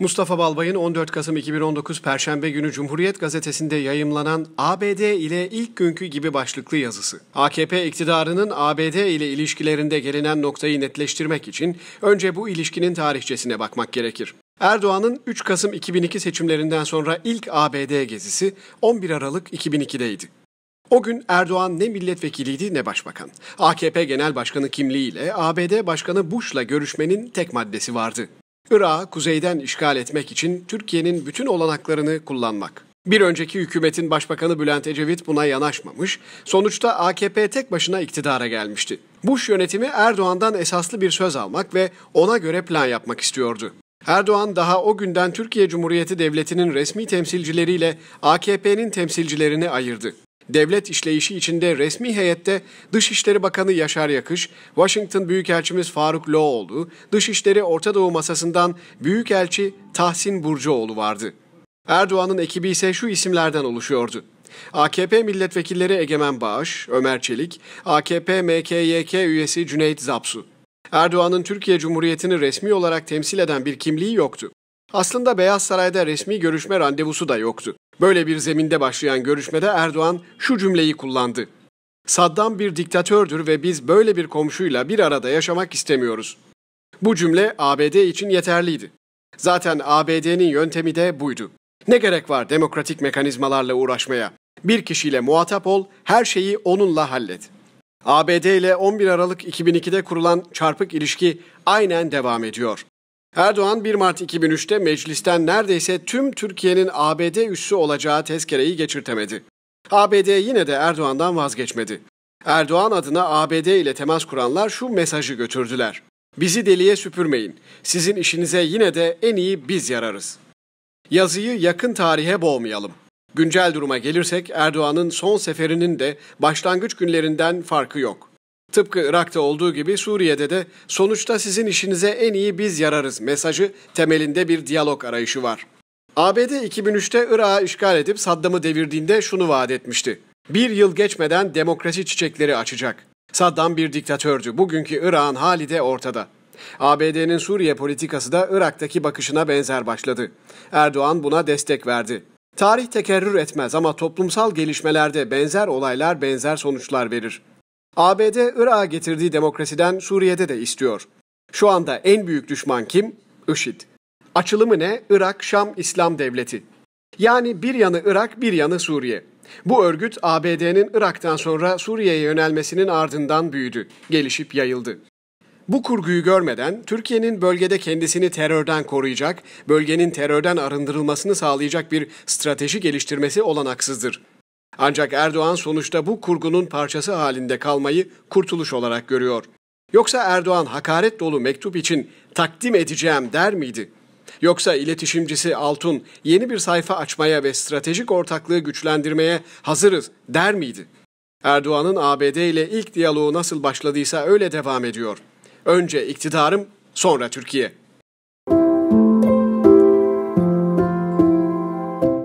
Mustafa Balbay'ın 14 Kasım 2019 Perşembe günü Cumhuriyet Gazetesi'nde yayımlanan ABD ile ilk günkü gibi başlıklı yazısı. AKP iktidarının ABD ile ilişkilerinde gelinen noktayı netleştirmek için önce bu ilişkinin tarihçesine bakmak gerekir. Erdoğan'ın 3 Kasım 2002 seçimlerinden sonra ilk ABD gezisi 11 Aralık 2002'deydi. O gün Erdoğan ne milletvekiliydi ne başbakan. AKP Genel Başkanı kimliğiyle ABD Başkanı Bush'la görüşmenin tek maddesi vardı. Irak'ı kuzeyden işgal etmek için Türkiye'nin bütün olanaklarını kullanmak. Bir önceki hükümetin başbakanı Bülent Ecevit buna yanaşmamış, sonuçta AKP tek başına iktidara gelmişti. Bush yönetimi Erdoğan'dan esaslı bir söz almak ve ona göre plan yapmak istiyordu. Erdoğan daha o günden Türkiye Cumhuriyeti Devleti'nin resmi temsilcileriyle AKP'nin temsilcilerini ayırdı devlet işleyişi içinde resmi heyette Dışişleri Bakanı Yaşar Yakış, Washington Büyükelçimiz Faruk Loğlu, Dışişleri Orta Doğu Masası'ndan Büyükelçi Tahsin Burcuoğlu vardı. Erdoğan'ın ekibi ise şu isimlerden oluşuyordu. AKP milletvekilleri Egemen Bağış, Ömer Çelik, AKP MKYK üyesi Cüneyt Zapsu. Erdoğan'ın Türkiye Cumhuriyeti'ni resmi olarak temsil eden bir kimliği yoktu. Aslında Beyaz Saray'da resmi görüşme randevusu da yoktu. Böyle bir zeminde başlayan görüşmede Erdoğan şu cümleyi kullandı. Saddam bir diktatördür ve biz böyle bir komşuyla bir arada yaşamak istemiyoruz. Bu cümle ABD için yeterliydi. Zaten ABD'nin yöntemi de buydu. Ne gerek var demokratik mekanizmalarla uğraşmaya? Bir kişiyle muhatap ol, her şeyi onunla hallet. ABD ile 11 Aralık 2002'de kurulan çarpık ilişki aynen devam ediyor. Erdoğan 1 Mart 2003'te meclisten neredeyse tüm Türkiye'nin ABD üssü olacağı tezkereyi geçirtemedi. ABD yine de Erdoğan'dan vazgeçmedi. Erdoğan adına ABD ile temas kuranlar şu mesajı götürdüler. Bizi deliye süpürmeyin. Sizin işinize yine de en iyi biz yararız. Yazıyı yakın tarihe boğmayalım. Güncel duruma gelirsek Erdoğan'ın son seferinin de başlangıç günlerinden farkı yok. Tıpkı Irak'ta olduğu gibi Suriye'de de sonuçta sizin işinize en iyi biz yararız mesajı temelinde bir diyalog arayışı var. ABD 2003'te Irak'ı işgal edip Saddam'ı devirdiğinde şunu vaat etmişti. Bir yıl geçmeden demokrasi çiçekleri açacak. Saddam bir diktatördü. Bugünkü Irak'ın hali de ortada. ABD'nin Suriye politikası da Irak'taki bakışına benzer başladı. Erdoğan buna destek verdi. Tarih tekerrür etmez ama toplumsal gelişmelerde benzer olaylar benzer sonuçlar verir. ABD Irak'a getirdiği demokrasiden Suriye'de de istiyor. Şu anda en büyük düşman kim? IŞİD. Açılımı ne? Irak Şam İslam Devleti. Yani bir yanı Irak, bir yanı Suriye. Bu örgüt ABD'nin Irak'tan sonra Suriye'ye yönelmesinin ardından büyüdü, gelişip yayıldı. Bu kurguyu görmeden Türkiye'nin bölgede kendisini terörden koruyacak, bölgenin terörden arındırılmasını sağlayacak bir strateji geliştirmesi olanaksızdır. Ancak Erdoğan sonuçta bu kurgunun parçası halinde kalmayı kurtuluş olarak görüyor. Yoksa Erdoğan hakaret dolu mektup için takdim edeceğim der miydi? Yoksa iletişimcisi Altun yeni bir sayfa açmaya ve stratejik ortaklığı güçlendirmeye hazırız der miydi? Erdoğan'ın ABD ile ilk diyaloğu nasıl başladıysa öyle devam ediyor. Önce iktidarım, sonra Türkiye.